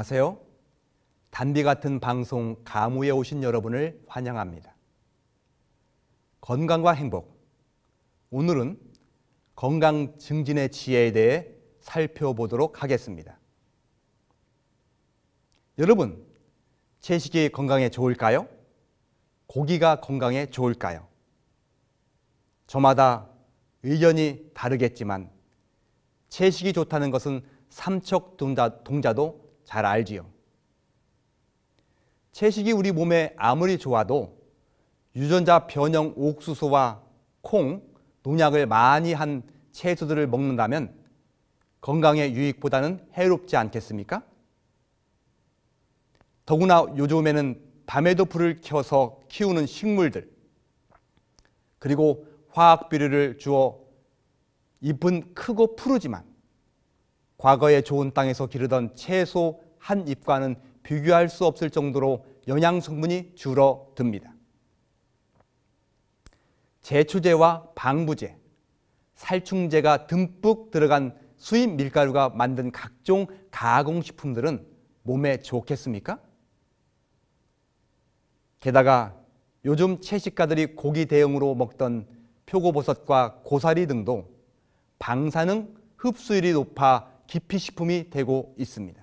안녕하세요. 단비 같은 방송 가무에 오신 여러분을 환영합니다. 건강과 행복. 오늘은 건강 증진의 지혜에 대해 살펴보도록 하겠습니다. 여러분, 채식이 건강에 좋을까요? 고기가 건강에 좋을까요? 저마다 의견이 다르겠지만 채식이 좋다는 것은 삼척 동자, 도잘 알지요. 채식이 우리 몸에 아무리 좋아도 유전자 변형 옥수수와 콩, 농약을 많이 한 채소들을 먹는다면 건강의 유익보다는 해롭지 않겠습니까? 더구나 요즘에는 밤에도 불을 켜서 키우는 식물들 그리고 화학 비료를 주어 잎은 크고 푸르지만 과거의 좋은 땅에서 기르던 채소 한 잎과는 비교할 수 없을 정도로 영양 성분이 줄어듭니다. 제초제와 방부제, 살충제가 듬뿍 들어간 수입 밀가루가 만든 각종 가공식품들은 몸에 좋겠습니까? 게다가 요즘 채식가들이 고기 대용으로 먹던 표고버섯과 고사리 등도 방사능 흡수율이 높아 기피식품이 되고 있습니다.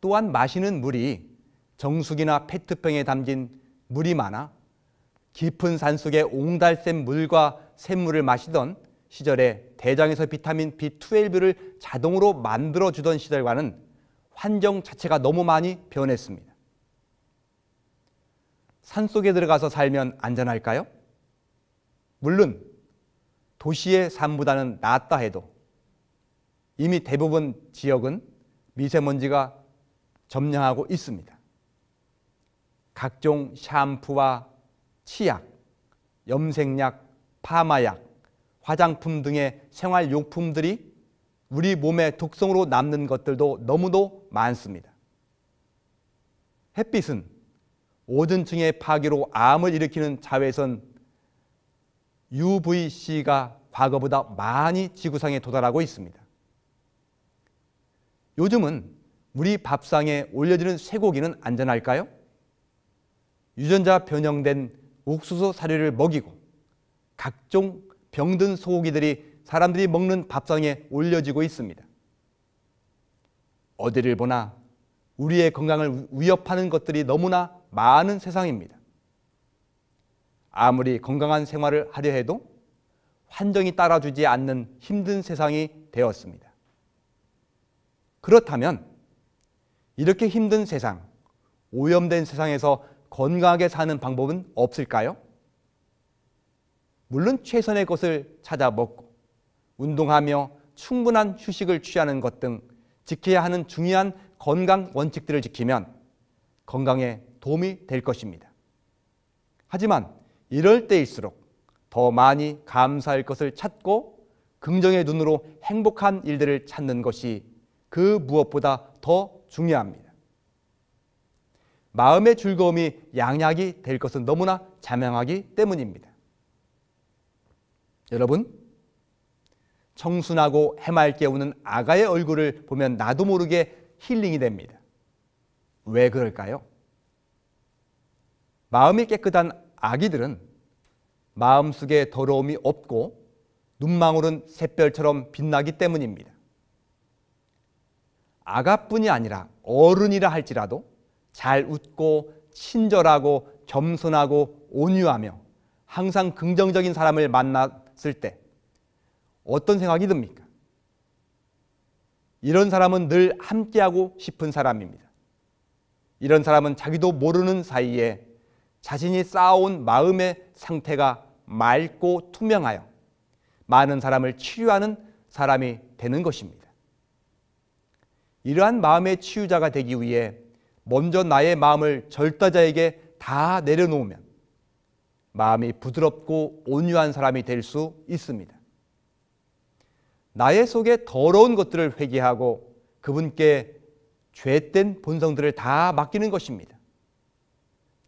또한 마시는 물이 정수기나 페트병에 담긴 물이 많아 깊은 산속의 옹달샘 물과 샘물을 마시던 시절에 대장에서 비타민 B12를 자동으로 만들어주던 시절과는 환경 자체가 너무 많이 변했습니다. 산속에 들어가서 살면 안전할까요? 물론 도시의 삶보다는 낫다 해도 이미 대부분 지역은 미세먼지가 점령하고 있습니다. 각종 샴푸와 치약, 염색약, 파마약, 화장품 등의 생활용품들이 우리 몸의 독성으로 남는 것들도 너무도 많습니다. 햇빛은 오존층의 파괴로 암을 일으키는 자외선 UVC가 과거보다 많이 지구상에 도달하고 있습니다. 요즘은 우리 밥상에 올려지는 쇠고기는 안전할까요? 유전자 변형된 옥수수 사료를 먹이고 각종 병든 소고기들이 사람들이 먹는 밥상에 올려지고 있습니다. 어디를 보나 우리의 건강을 위협하는 것들이 너무나 많은 세상입니다. 아무리 건강한 생활을 하려 해도 환경이 따라주지 않는 힘든 세상이 되었습니다. 그렇다면 이렇게 힘든 세상, 오염된 세상에서 건강하게 사는 방법은 없을까요? 물론 최선의 것을 찾아 먹고 운동하며 충분한 휴식을 취하는 것 등 지켜야 하는 중요한 건강 원칙들을 지키면 건강에 도움이 될 것입니다. 하지만 이럴 때일수록 더 많이 감사할 것을 찾고 긍정의 눈으로 행복한 일들을 찾는 것이 그 무엇보다 더 중요합니다. 마음의 즐거움이 양약이 될 것은 너무나 자명하기 때문입니다. 여러분, 청순하고 해맑게 우는 아가의 얼굴을 보면 나도 모르게 힐링이 됩니다. 왜 그럴까요? 마음이 깨끗한 아기들은 마음속에 더러움이 없고 눈망울은 샛별처럼 빛나기 때문입니다. 아가뿐이 아니라 어른이라 할지라도 잘 웃고 친절하고 겸손하고 온유하며 항상 긍정적인 사람을 만났을 때 어떤 생각이 듭니까? 이런 사람은 늘 함께하고 싶은 사람입니다. 이런 사람은 자기도 모르는 사이에 자신이 쌓아온 마음의 상태가 맑고 투명하여 많은 사람을 치유하는 사람이 되는 것입니다. 이러한 마음의 치유자가 되기 위해 먼저 나의 마음을 절다자에게 다 내려놓으면 마음이 부드럽고 온유한 사람이 될 수 있습니다. 나의 속에 더러운 것들을 회개하고 그분께 죄된 본성들을 다 맡기는 것입니다.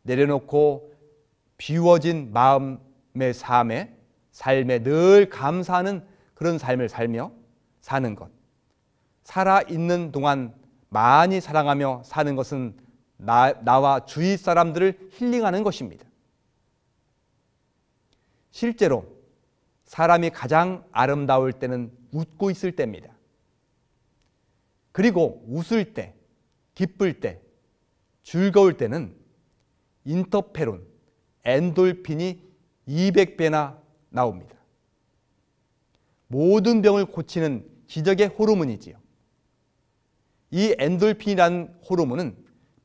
내려놓고 비워진 마음의 삶에 삶에 늘 감사하는 그런 삶을 살며 사는 것. 살아있는 동안 많이 사랑하며 사는 것은 나, 나와 주위 사람들을 힐링하는 것입니다. 실제로 사람이 가장 아름다울 때는 웃고 있을 때입니다. 그리고 웃을 때, 기쁠 때, 즐거울 때는 인터페론, 엔돌핀이 200배나 나옵니다. 모든 병을 고치는 기적의 호르몬이지요. 이 엔돌핀이라는 호르몬은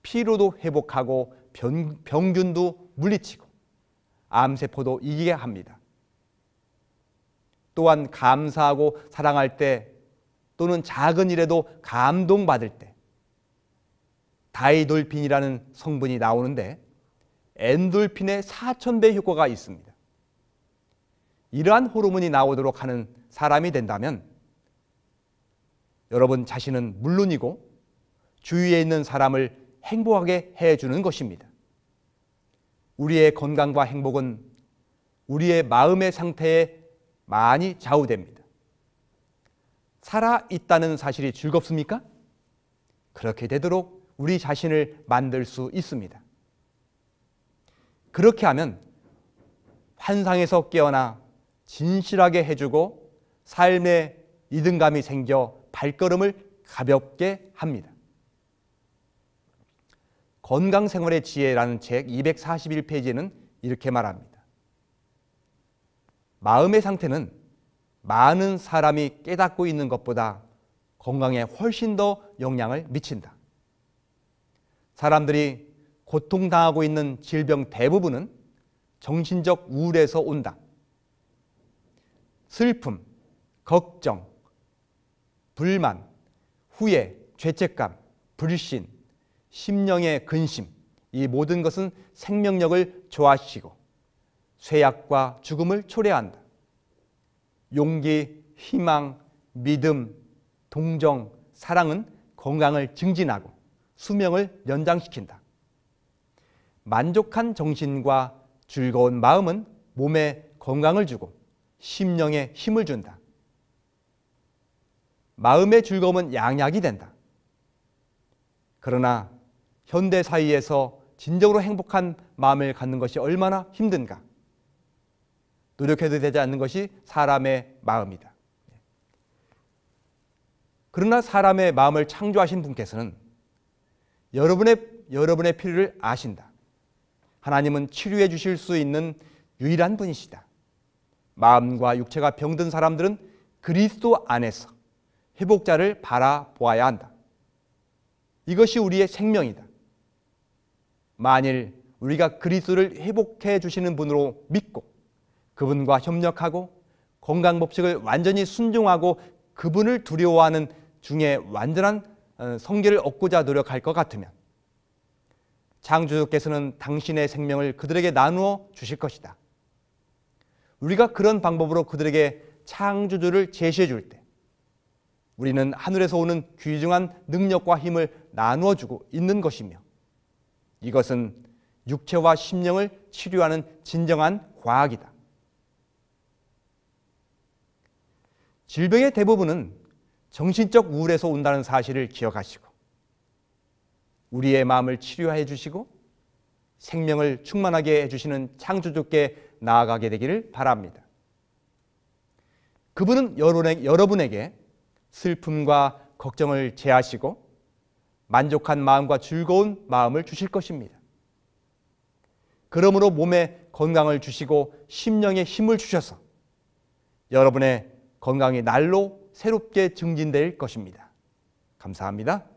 피로도 회복하고 병, 병균도 물리치고 암세포도 이기게 합니다. 또한 감사하고 사랑할 때 또는 작은 일에도 감동받을 때 다이돌핀이라는 성분이 나오는데 엔돌핀의 4,000배 효과가 있습니다. 이러한 호르몬이 나오도록 하는 사람이 된다면 여러분 자신은 물론이고 주위에 있는 사람을 행복하게 해주는 것입니다. 우리의 건강과 행복은 우리의 마음의 상태에 많이 좌우됩니다. 살아 있다는 사실이 즐겁습니까? 그렇게 되도록 우리 자신을 만들 수 있습니다. 그렇게 하면 환상에서 깨어나 진실하게 해주고 삶의 이등감이 생겨 발걸음을 가볍게 합니다. 건강생활의 지혜라는 책2 4 1페이지는 이렇게 말합니다. 마음의 상태는 많은 사람이 깨닫고 있는 것보다 건강에 훨씬 더 영향을 미친다. 사람들이 고통당하고 있는 질병 대부분은 정신적 우울에서 온다. 슬픔, 걱정, 불만, 후회, 죄책감, 불신, 심령의 근심 이 모든 것은 생명력을 조화시키고 쇠약과 죽음을 초래한다. 용기, 희망, 믿음, 동정, 사랑은 건강을 증진하고 수명을 연장시킨다. 만족한 정신과 즐거운 마음은 몸에 건강을 주고 심령에 힘을 준다. 마음의 즐거움은 양약이 된다. 그러나 현대 사이에서 진정으로 행복한 마음을 갖는 것이 얼마나 힘든가. 노력해도 되지 않는 것이 사람의 마음이다. 그러나 사람의 마음을 창조하신 분께서는 여러분의 여러분의 필요를 아신다. 하나님은 치료해 주실 수 있는 유일한 분이시다. 마음과 육체가 병든 사람들은 그리스도 안에서 회복자를 바라보아야 한다. 이것이 우리의 생명이다. 만일 우리가 그리스도를 회복해 주시는 분으로 믿고 그분과 협력하고 건강 법칙을 완전히 순종하고 그분을 두려워하는 중에 완전한 어, 성계를 얻고자 노력할 것 같으면 창조주께서는 당신의 생명을 그들에게 나누어 주실 것이다. 우리가 그런 방법으로 그들에게 창조주를 제시해 줄때 우리는 하늘에서 오는 귀중한 능력과 힘을 나누어 주고 있는 것이며 이것은 육체와 심령을 치료하는 진정한 과학이다. 질병의 대부분은 정신적 우울에서 온다는 사실을 기억하시고 우리의 마음을 치료해 주시고 생명을 충만하게 해주시는 창조주께 나아가게 되기를 바랍니다. 그분은 여러분에게 슬픔과 걱정을 제하시고 만족한 마음과 즐거운 마음을 주실 것입니다. 그러므로 몸에 건강을 주시고 심령에 힘을 주셔서 여러분의 건강이 날로 새롭게 증진될 것입니다. 감사합니다.